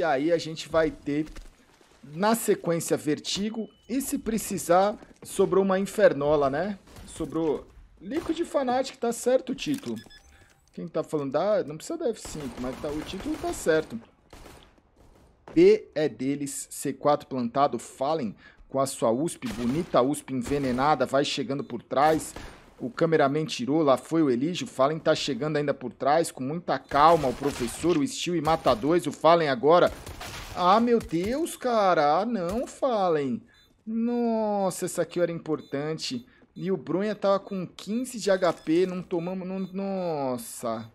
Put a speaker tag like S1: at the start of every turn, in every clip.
S1: E aí a gente vai ter na sequência Vertigo e se precisar sobrou uma Infernola, né? Sobrou Liquid Fanatic, tá certo o título. Quem tá falando, ah, não precisa da F5, mas tá, o título tá certo. B é deles, C4 plantado, Fallen com a sua USP, bonita USP envenenada, vai chegando por trás, o cameraman tirou, lá foi o Elígio, o Fallen tá chegando ainda por trás, com muita calma, o professor, o Steel e mata dois, o Fallen agora. Ah, meu Deus, cara, ah, não, Fallen. Nossa, essa aqui era importante. E o Brunha tava com 15 de HP, não tomamos, não, nossa.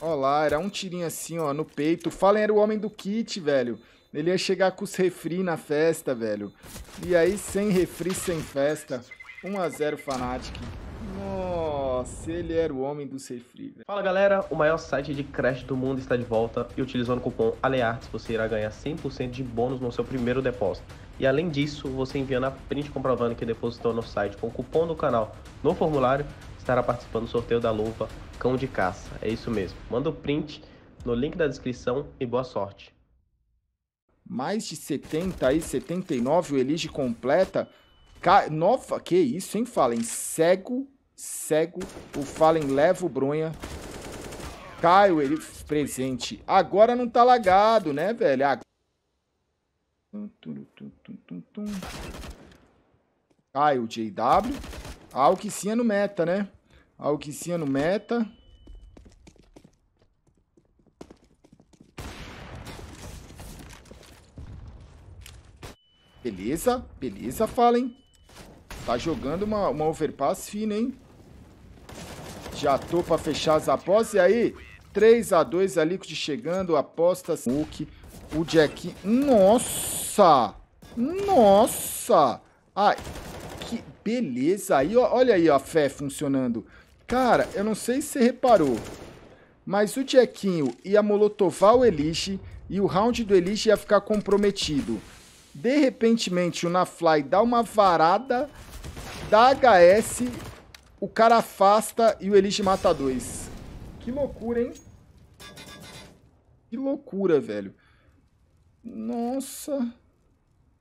S1: Ó lá, era um tirinho assim, ó, no peito. O Fallen era o homem do kit, velho. Ele ia chegar com os refri na festa, velho. E aí, sem refri, sem festa. 1x0 Fnatic. Nossa, ele era o homem do ser velho. Fala galera, o maior site de crédito do mundo está de volta e utilizando o cupom ALEARTES você irá ganhar 100% de bônus no seu primeiro depósito. E além disso, você enviando a print comprovando que depositou no site com o cupom do canal no formulário, estará participando do sorteio da luva Cão de Caça. É isso mesmo. Manda o print no link da descrição e boa sorte. Mais de 70 e 79 o Elige completa Ca... Nova, que isso, hein, Fallen? Cego, cego. O Fallen leva o Bronha. Caio, ele presente. Agora não tá lagado, né, velho? ah Caio, JW. Alquicinha no meta, né? Alquicinha no meta. Beleza, beleza, Fallen. Tá jogando uma, uma overpass fina, hein? Já tô pra fechar as apostas. E aí, 3x2 a Liquid chegando, apostas. Hulk, o Jack. Nossa! Nossa! Ai, que beleza! Aí, ó, olha aí ó, a fé funcionando. Cara, eu não sei se você reparou, mas o Jackinho ia molotovar o Elige e o round do Elige ia ficar comprometido. De repente, o Nafly dá uma varada dá HS, o cara afasta e o Elige mata dois. Que loucura, hein? Que loucura, velho. Nossa.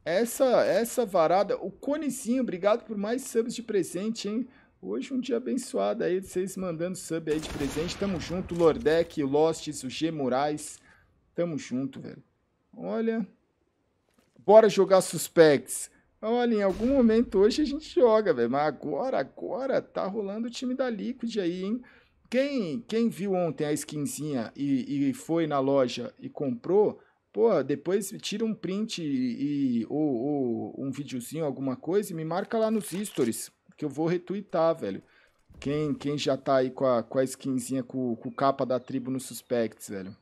S1: Essa essa varada. O conezinho, obrigado por mais subs de presente, hein? Hoje um dia abençoado aí, vocês mandando sub aí de presente. Tamo junto, Lordek, o Lostes, o G Moraes. Tamo junto, velho. Olha. Bora jogar Suspects. Olha, em algum momento hoje a gente joga, velho. Mas agora, agora tá rolando o time da Liquid aí, hein? Quem, quem viu ontem a skinzinha e, e foi na loja e comprou, pô, depois tira um print e, e ou, ou, um videozinho, alguma coisa, e me marca lá nos stories, que eu vou retweetar, velho. Quem, quem já tá aí com a, com a skinzinha com, com capa da tribo no Suspects, velho.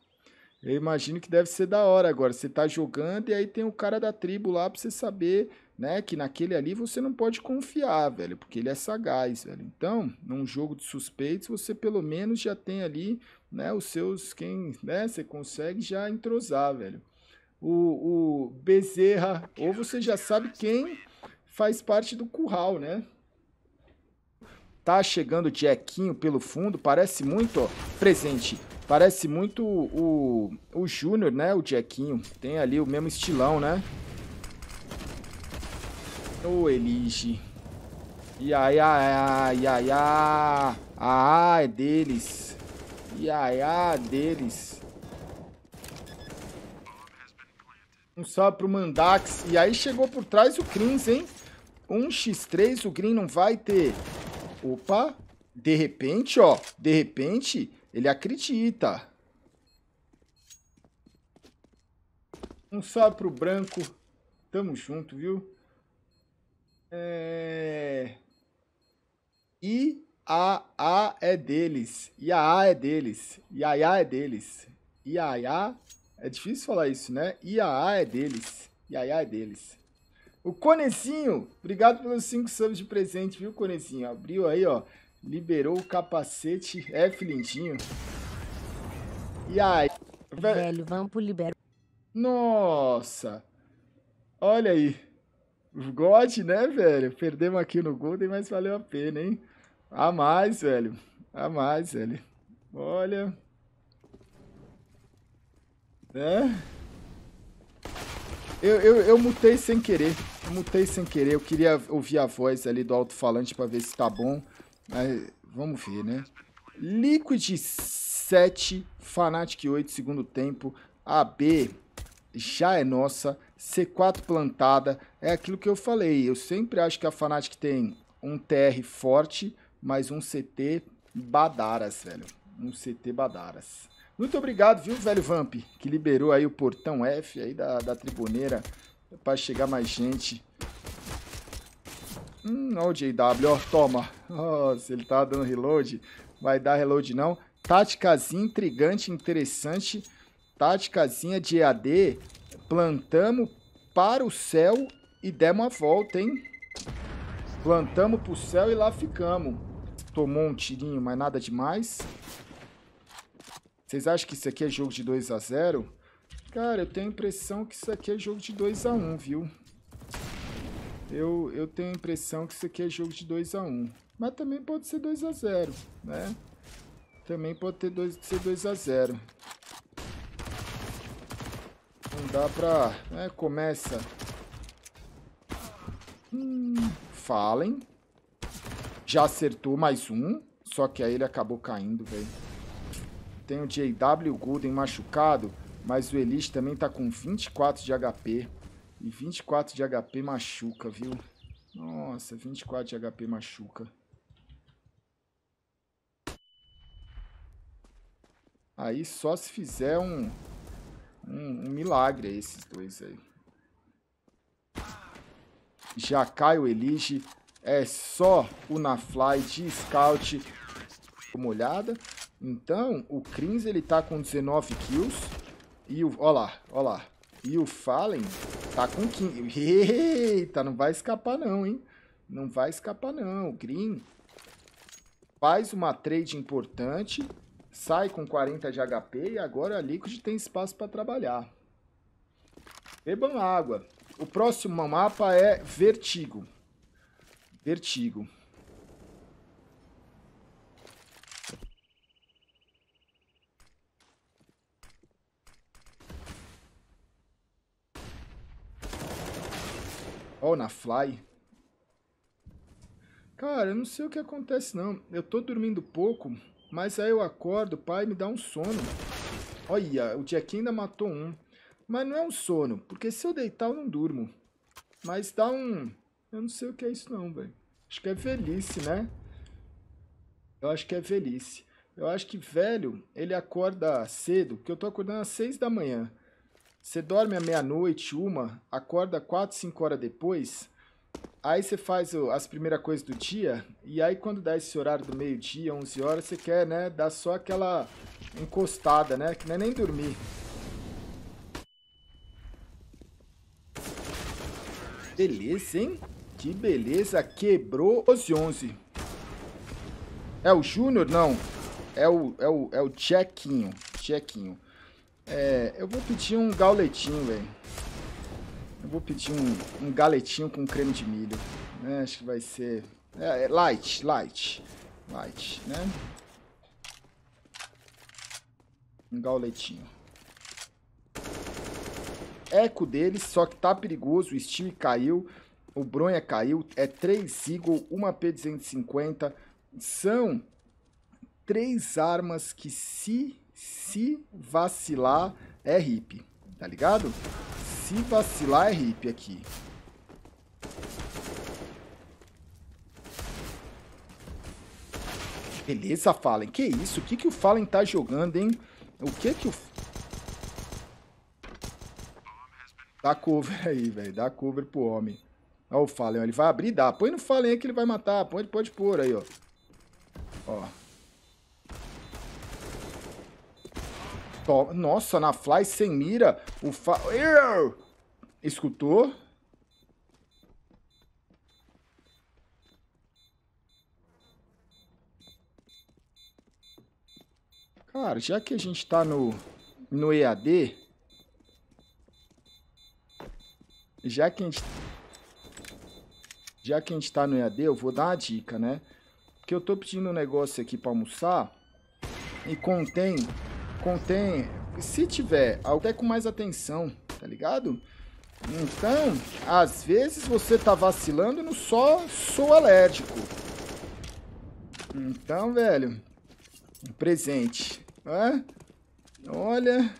S1: Eu imagino que deve ser da hora agora. Você tá jogando e aí tem o cara da tribo lá pra você saber né? Que naquele ali você não pode confiar, velho, porque ele é sagaz, velho. Então, num jogo de suspeitos, você pelo menos já tem ali, né, os seus, quem, né, você consegue já entrosar, velho. O, o Bezerra, ou você já sabe quem faz parte do curral, né? Tá chegando o Jequinho pelo fundo, parece muito, ó, presente. Parece muito o, o, Júnior, né, o Jequinho Tem ali o mesmo estilão, né? no Elige. Ia, ia, ia, ia, A é deles. Ia, ia, deles. Um salve pro Mandax. E aí chegou por trás o Green, hein? 1x3, o Green não vai ter... Opa, de repente, ó. De repente, ele acredita. Um salve pro branco. Tamo junto, viu? É... E a A é deles. E a A é deles. E a A é deles. E a A é difícil falar isso, né? E a A é deles. E a A é deles. O Conezinho, obrigado pelos 5 subs de presente, viu, Conezinho? Abriu aí, ó. Liberou o capacete é, F lindinho. E aí? Velho, vamos pro libero. Nossa! Olha aí. God, né, velho? Perdemos aqui no Golden, mas valeu a pena, hein? A mais, velho. A mais, velho. Olha. Né? Eu, eu, eu mutei sem querer. Eu mutei sem querer. Eu queria ouvir a voz ali do alto-falante pra ver se tá bom. Mas vamos ver, né? Liquid 7, Fnatic 8, segundo tempo. A B já é nossa. C4 plantada. É aquilo que eu falei. Eu sempre acho que a Fnatic tem um TR forte, mas um CT badaras, velho. Um CT badaras. Muito obrigado, viu, velho Vamp, que liberou aí o portão F aí da, da tribuneira para chegar mais gente. Hum, ó o JW, ó, toma. se ele tá dando reload, vai dar reload não. Táticazinha intrigante, interessante. Táticazinha de EAD Plantamos para o céu e demos a volta, hein? Plantamos para o céu e lá ficamos. Tomou um tirinho, mas nada demais. Vocês acham que isso aqui é jogo de 2 x 0 Cara, eu tenho a impressão que isso aqui é jogo de 2 x 1 viu? Eu, eu tenho a impressão que isso aqui é jogo de 2 x 1 Mas também pode ser 2 x 0 né? Também pode ter dois, ser 2 x 0 dá pra... É, começa... Hum, Fallen. Já acertou mais um. Só que aí ele acabou caindo, velho. Tem o JW Golden machucado, mas o Elish também tá com 24 de HP. E 24 de HP machuca, viu? Nossa, 24 de HP machuca. Aí só se fizer um... Um, um milagre esses dois aí. o Elige. É só o Nafly de Scout. Uma olhada. Então, o Krins ele tá com 19 kills. E o... Ó lá, ó lá. E o Fallen tá com 15. Eita, não vai escapar não, hein? Não vai escapar não. O Green faz uma trade importante sai com 40 de HP e agora a Liquid tem espaço para trabalhar. Bebam água. O próximo mapa é Vertigo. Vertigo. Ó, oh, na fly. Cara, eu não sei o que acontece, não. Eu tô dormindo pouco mas aí eu acordo, pai, me dá um sono. Olha, o Jack ainda matou um. Mas não é um sono, porque se eu deitar eu não durmo. Mas dá um... Eu não sei o que é isso não, velho. Acho que é velhice, né? Eu acho que é velhice. Eu acho que velho, ele acorda cedo, porque eu tô acordando às seis da manhã. Você dorme à meia-noite, uma, acorda quatro, cinco horas depois, Aí você faz o, as primeiras coisas do dia, e aí quando dá esse horário do meio-dia, 11 horas, você quer, né, dar só aquela encostada, né, que não é nem dormir. Beleza, hein? Que beleza, quebrou os 11. É o Júnior? Não. É o, é o, é o Chequinho. Chequinho. É, eu vou pedir um gauletinho, velho vou pedir um, um galetinho com creme de milho. Né? Acho que vai ser... É, é light, light. Light, né? Um galetinho. Eco deles, só que tá perigoso. O Steam caiu. O Bronha caiu. É 3 Eagle, uma P250. São três armas que se, se vacilar é ligado? Tá ligado? Se vacilar, é hip aqui. Beleza, Fallen. Que isso? O que, que o Fallen tá jogando, hein? O que que o... Dá cover aí, velho. Dá cover pro homem. Ó o Fallen, Ele vai abrir dá. Põe no Fallen aí que ele vai matar. Põe, pode pôr aí, ó. Ó. Toma. Nossa, na fly sem mira. O fa... Eww! Escutou? Cara, já que a gente tá no, no EAD... Já que a gente... Já que a gente tá no EAD, eu vou dar uma dica, né? Porque eu tô pedindo um negócio aqui pra almoçar e contém contém, se tiver até com mais atenção, tá ligado? Então, às vezes você tá vacilando no só sou alérgico. Então, velho, presente. Hã? Né? Olha.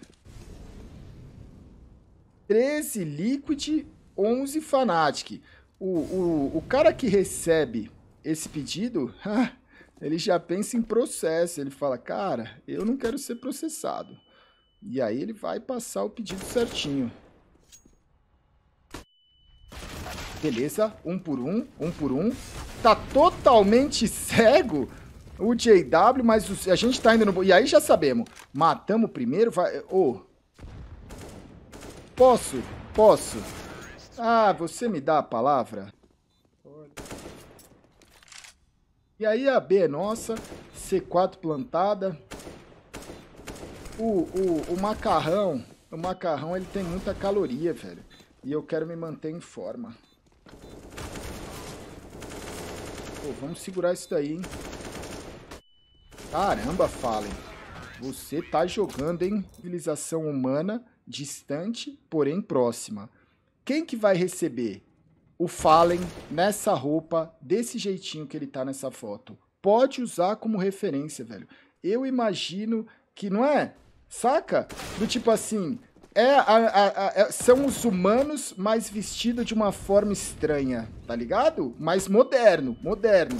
S1: 13 Liquid, 11 Fanatic. O, o, o cara que recebe esse pedido, ah, ele já pensa em processo. Ele fala, cara, eu não quero ser processado. E aí ele vai passar o pedido certinho. Beleza, um por um, um por um. Tá totalmente cego o JW, mas o, a gente tá indo no... E aí já sabemos, matamos primeiro, vai... Ô, oh. posso, posso. Ah, você me dá a palavra? E aí a B é nossa, C4 plantada. O, o, o macarrão, o macarrão ele tem muita caloria, velho. E eu quero me manter em forma. Pô, vamos segurar isso daí, hein? Caramba, Fallen. Você tá jogando em civilização humana distante, porém próxima. Quem que vai receber? o Fallen nessa roupa, desse jeitinho que ele tá nessa foto. Pode usar como referência, velho. Eu imagino que, não é? Saca? Do tipo assim, é, a, a, a, é, são os humanos mais vestidos de uma forma estranha, tá ligado? Mais moderno, moderno.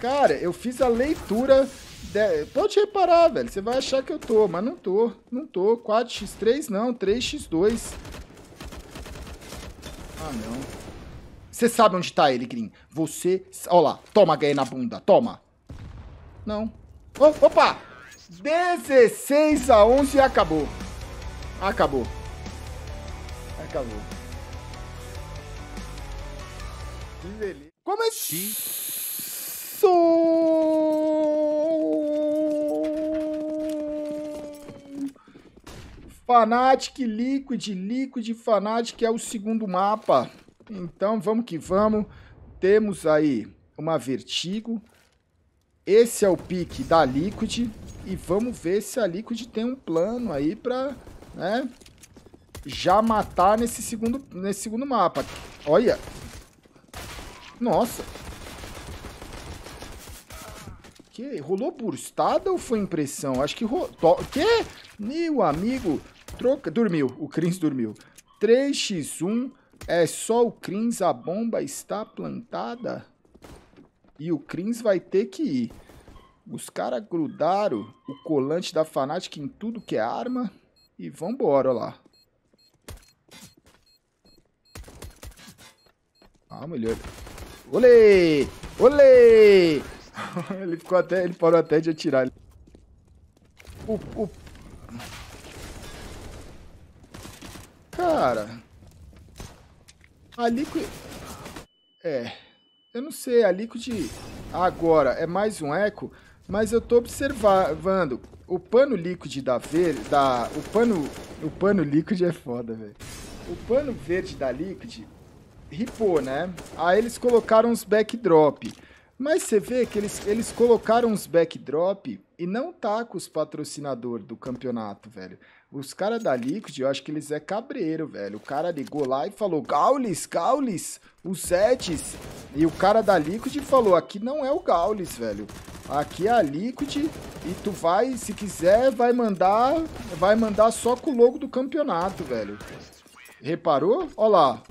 S1: Cara, eu fiz a leitura... De... Pode reparar, velho, você vai achar que eu tô, mas não tô, não tô. 4x3 não, 3x2. Ah, não. Você sabe onde tá ele, Green. Você... Ó lá. Toma, ganhei na bunda. Toma. Não. Oh, opa! 16 a 11 acabou. Acabou. Acabou. Que beleza. Começou! Fanatic Liquid. Liquid Fanatic é o segundo mapa. Então vamos que vamos. Temos aí uma vertigo. Esse é o pique da Liquid. E vamos ver se a Liquid tem um plano aí pra, né, já matar nesse segundo, nesse segundo mapa. Olha. Nossa. Que? Rolou burstada ou foi impressão? Acho que rolou... Que? Meu amigo. Troca... Dormiu. O Chris dormiu. 3x1. É só o Crins, a bomba está plantada. E o Crins vai ter que ir. Os caras grudaram o colante da Fnatic em tudo que é arma. E vambora, ó lá. ah, melhor. Olê! Olê! ele ficou até... Ele parou até de atirar. O... o... Cara... A Liquid... É... Eu não sei, a Liquid agora é mais um eco, mas eu tô observando. O pano líquido da verde... Da, o, pano, o pano líquido é foda, velho. O pano verde da Liquid ripou, né? Aí eles colocaram uns backdrop. Mas você vê que eles, eles colocaram uns backdrop e não tá com os patrocinadores do campeonato, velho. Os caras da Liquid, eu acho que eles é cabreiro, velho. O cara ligou lá e falou, Gaules, Gaules, os Zetes. E o cara da Liquid falou, aqui não é o Gaules, velho. Aqui é a Liquid e tu vai, se quiser, vai mandar, vai mandar só com o logo do campeonato, velho. Reparou? Olha lá.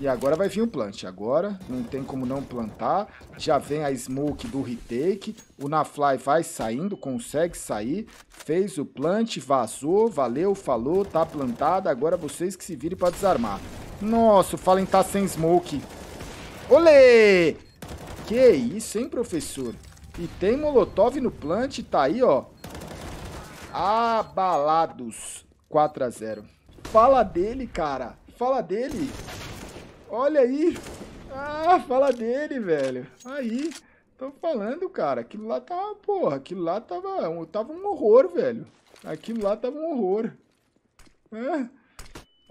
S1: E agora vai vir o um plant. Agora não tem como não plantar. Já vem a smoke do retake. O Nafly vai saindo, consegue sair. Fez o plant, vazou, valeu, falou, tá plantado. Agora vocês que se virem para desarmar. Nossa, falem tá sem smoke. Olê! Que isso, hein, professor? E tem molotov no plant, tá aí, ó. Abalados. 4 a 0. Fala dele, cara. Fala dele. Olha aí. Ah, fala dele, velho. Aí. Tô falando, cara. Aquilo lá tava, porra. Aquilo lá tava, tava um horror, velho. Aquilo lá tava um horror. Ah,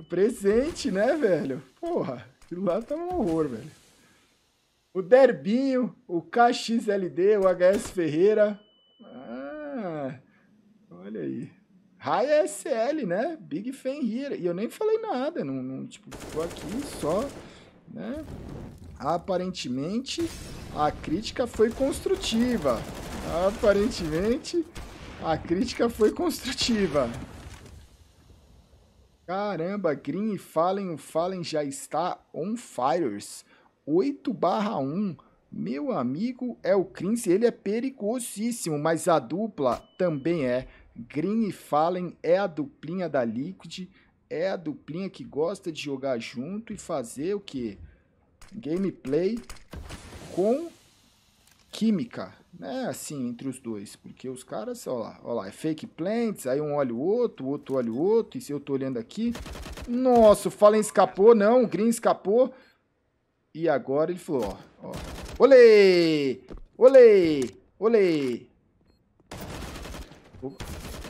S1: presente, né, velho? Porra. Aquilo lá tava um horror, velho. O Derbinho, o KXLD, o HS Ferreira. Ah, olha aí. High SL, né? Big fan here. E eu nem falei nada, não, não tipo, ficou aqui só, né? Aparentemente, a crítica foi construtiva. Aparentemente, a crítica foi construtiva. Caramba, Green e Fallen, o Fallen já está on fires. 8 barra 1. Meu amigo é o Crince, ele é perigosíssimo, mas a dupla também é. Green e Fallen é a duplinha da Liquid, é a duplinha que gosta de jogar junto e fazer o que? Gameplay com química, né? Assim, entre os dois. Porque os caras, ó lá, ó lá, é fake plants, aí um olha o outro, o outro olha o outro, e se eu tô olhando aqui... Nossa, o Fallen escapou, não, o Green escapou. E agora ele falou, ó, ó. Olê! Olê! Olê!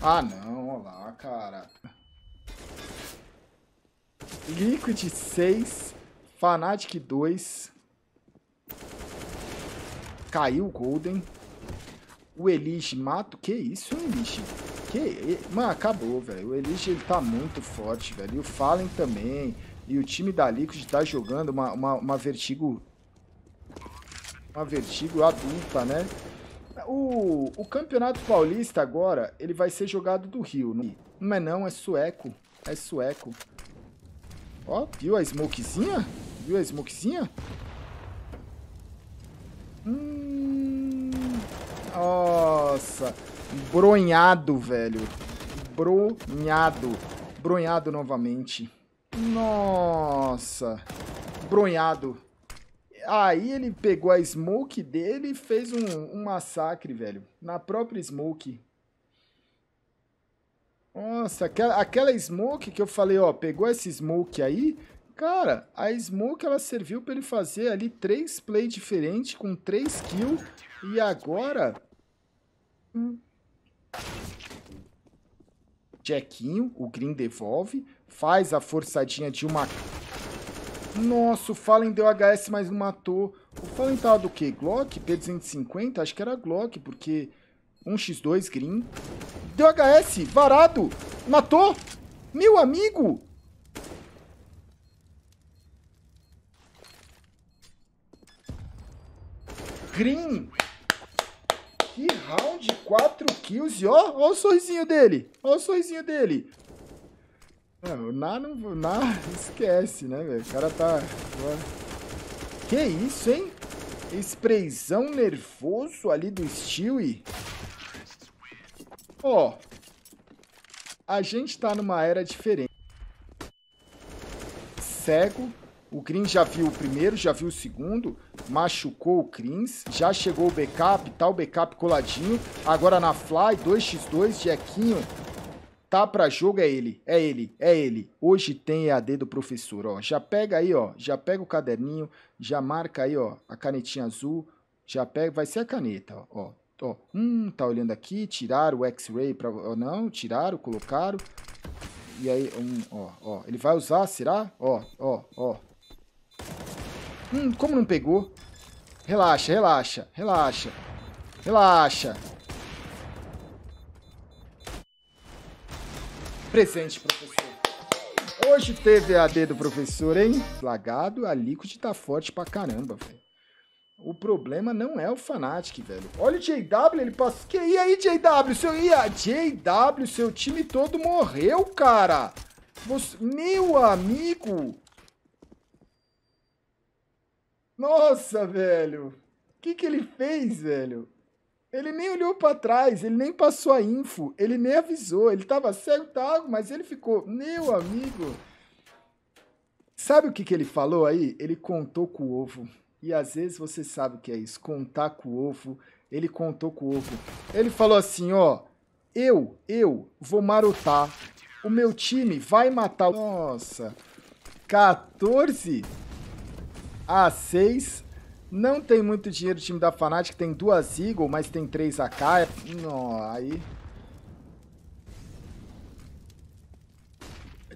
S1: Ah, não. Olha lá, cara. Liquid 6. Fanatic 2. Caiu o Golden. O Elige mata... Que isso, é Elige? Que... É? Mano, acabou, velho. O Elige ele tá muito forte, velho. E o Fallen também. E o time da Liquid tá jogando uma, uma, uma vertigo... Uma vertigo adulta, né? O, o Campeonato Paulista agora, ele vai ser jogado do Rio. Não, é não, é sueco. É sueco. Ó, viu a smokezinha? Viu a smokezinha? Hum, nossa. Bronhado, velho. Bronhado. Bronhado novamente. Nossa. Bronhado. Aí ele pegou a smoke dele e fez um, um massacre, velho. Na própria smoke. Nossa, aquela, aquela smoke que eu falei, ó, pegou essa smoke aí, Cara, a Smoke ela serviu para ele fazer ali três plays diferentes com três kills e agora Jackinho, hum. o Green devolve, faz a forçadinha de uma nossa, o Fallen deu HS, mas não matou. O Fallen tava do quê? Glock? P250? Acho que era Glock, porque... 1x2, green. Deu HS, varado. Matou. Meu amigo. Green. Que round, 4 kills. E ó, ó o sorrisinho dele. Ó o sorrisinho dele. Mano, o Ná não. Ná esquece, né, velho? O cara tá. Que isso, hein? Expressão nervoso ali do Stewie. Ó. Oh, a gente tá numa era diferente. Cego. O Green já viu o primeiro, já viu o segundo. Machucou o Crins. Já chegou o backup, tá o backup coladinho. Agora na Fly, 2x2, Jequinho tá para jogo é ele, é ele, é ele. Hoje tem EAD do professor, ó. Já pega aí, ó, já pega o caderninho, já marca aí, ó, a canetinha azul, já pega, vai ser a caneta, ó. ó. Hum, tá olhando aqui, tiraram o X-ray para não, tiraram, colocaram. E aí, hum, ó, ó, ele vai usar, será? Ó, ó, ó. Hum, como não pegou? Relaxa, relaxa, relaxa. Relaxa. Presente, professor. Hoje teve a AD do professor, hein? Plagado, a Liquid tá forte pra caramba, velho. O problema não é o Fnatic, velho. Olha o JW, ele passou. Que e aí, JW? Seu a JW, seu time todo morreu, cara. Você... Meu amigo. Nossa, velho. O que que ele fez, velho? Ele nem olhou para trás, ele nem passou a info, ele nem avisou, ele tava cego, tal, mas ele ficou, meu amigo. Sabe o que, que ele falou aí? Ele contou com o ovo. E às vezes você sabe o que é isso, contar com o ovo. Ele contou com o ovo. Ele falou assim, ó, eu, eu vou marotar. O meu time vai matar. Nossa. 14 a 6 não tem muito dinheiro o time da Fnatic, tem duas Eagle, mas tem três AK. Não, aí...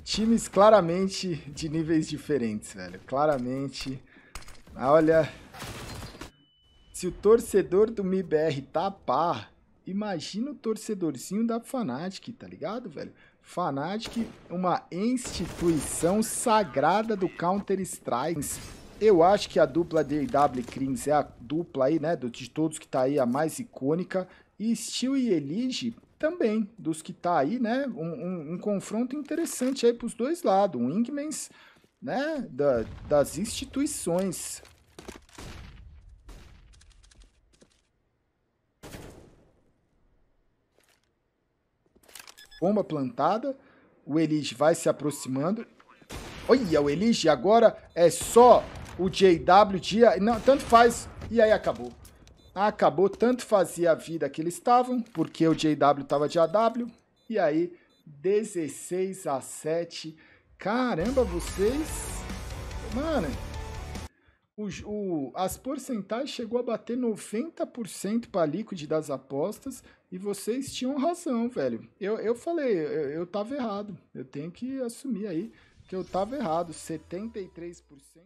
S1: Times claramente de níveis diferentes, velho. Claramente. Ah, olha... Se o torcedor do MIBR tapar, tá imagina o torcedorzinho da Fnatic, tá ligado, velho? Fnatic, é uma instituição sagrada do Counter-Strike. Eu acho que a dupla de W Krings é a dupla aí, né? De todos que tá aí, a mais icônica. E Steel e Elige também, dos que tá aí, né? Um, um, um confronto interessante aí pros dois lados. Um Ingmans, né? Da, das instituições. Bomba plantada. O Elige vai se aproximando. Olha, o Elige agora é só o JW tinha, não, tanto faz, e aí acabou. Acabou, tanto fazia a vida que eles estavam, porque o JW tava de AW, e aí 16 a 7. Caramba, vocês. Mano, o, o, as porcentagens chegou a bater 90% para líquido das apostas e vocês tinham razão, velho. Eu, eu falei, eu, eu tava errado. Eu tenho que assumir aí que eu tava errado. 73%.